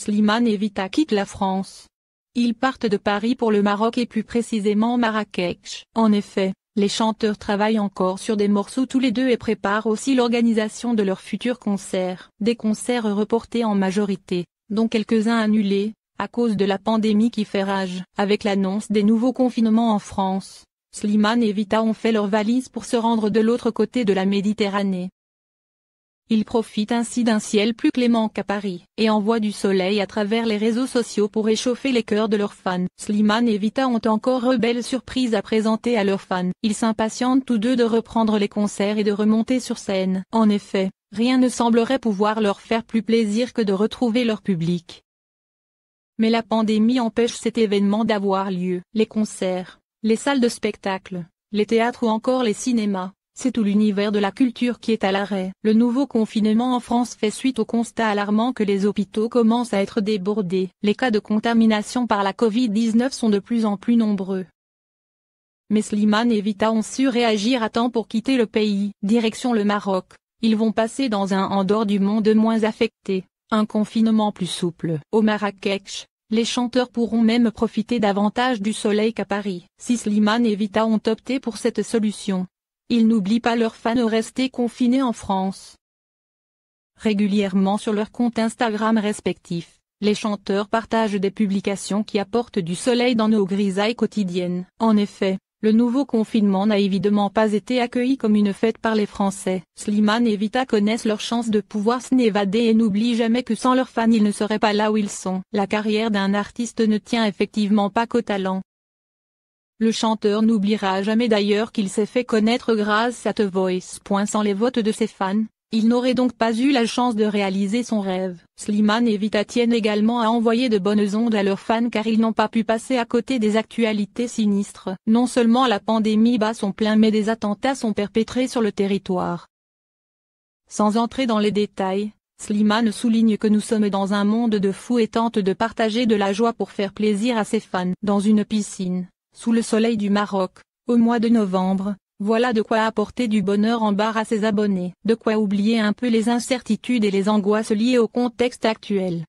Slimane et Vita quittent la France. Ils partent de Paris pour le Maroc et plus précisément Marrakech. En effet, les chanteurs travaillent encore sur des morceaux tous les deux et préparent aussi l'organisation de leurs futurs concerts. Des concerts reportés en majorité, dont quelques-uns annulés, à cause de la pandémie qui fait rage. Avec l'annonce des nouveaux confinements en France, Slimane et Vita ont fait leurs valises pour se rendre de l'autre côté de la Méditerranée. Ils profitent ainsi d'un ciel plus clément qu'à Paris, et envoient du soleil à travers les réseaux sociaux pour échauffer les cœurs de leurs fans. Slimane et Vita ont encore rebelle surprise à présenter à leurs fans. Ils s'impatientent tous deux de reprendre les concerts et de remonter sur scène. En effet, rien ne semblerait pouvoir leur faire plus plaisir que de retrouver leur public. Mais la pandémie empêche cet événement d'avoir lieu. Les concerts, les salles de spectacle, les théâtres ou encore les cinémas c'est tout l'univers de la culture qui est à l'arrêt. Le nouveau confinement en France fait suite au constat alarmant que les hôpitaux commencent à être débordés. Les cas de contamination par la Covid-19 sont de plus en plus nombreux. Mais Slimane et Vita ont su réagir à temps pour quitter le pays. Direction le Maroc, ils vont passer dans un en dehors du monde moins affecté, un confinement plus souple. Au Marrakech, les chanteurs pourront même profiter davantage du soleil qu'à Paris. Si Slimane et Vita ont opté pour cette solution, ils n'oublient pas leurs fans restés confinés en France. Régulièrement sur leurs comptes Instagram respectifs, les chanteurs partagent des publications qui apportent du soleil dans nos grisailles quotidiennes. En effet, le nouveau confinement n'a évidemment pas été accueilli comme une fête par les Français. Slimane et Vita connaissent leur chance de pouvoir s'évader et n'oublient jamais que sans leurs fans ils ne seraient pas là où ils sont. La carrière d'un artiste ne tient effectivement pas qu'au talent, le chanteur n'oubliera jamais d'ailleurs qu'il s'est fait connaître grâce à The Voice. Sans les votes de ses fans, il n'aurait donc pas eu la chance de réaliser son rêve. Slimane et Vita également à envoyer de bonnes ondes à leurs fans car ils n'ont pas pu passer à côté des actualités sinistres. Non seulement la pandémie bat son plein mais des attentats sont perpétrés sur le territoire. Sans entrer dans les détails, Slimane souligne que nous sommes dans un monde de fous et tente de partager de la joie pour faire plaisir à ses fans. Dans une piscine, sous le soleil du Maroc, au mois de novembre, voilà de quoi apporter du bonheur en barre à ses abonnés, de quoi oublier un peu les incertitudes et les angoisses liées au contexte actuel.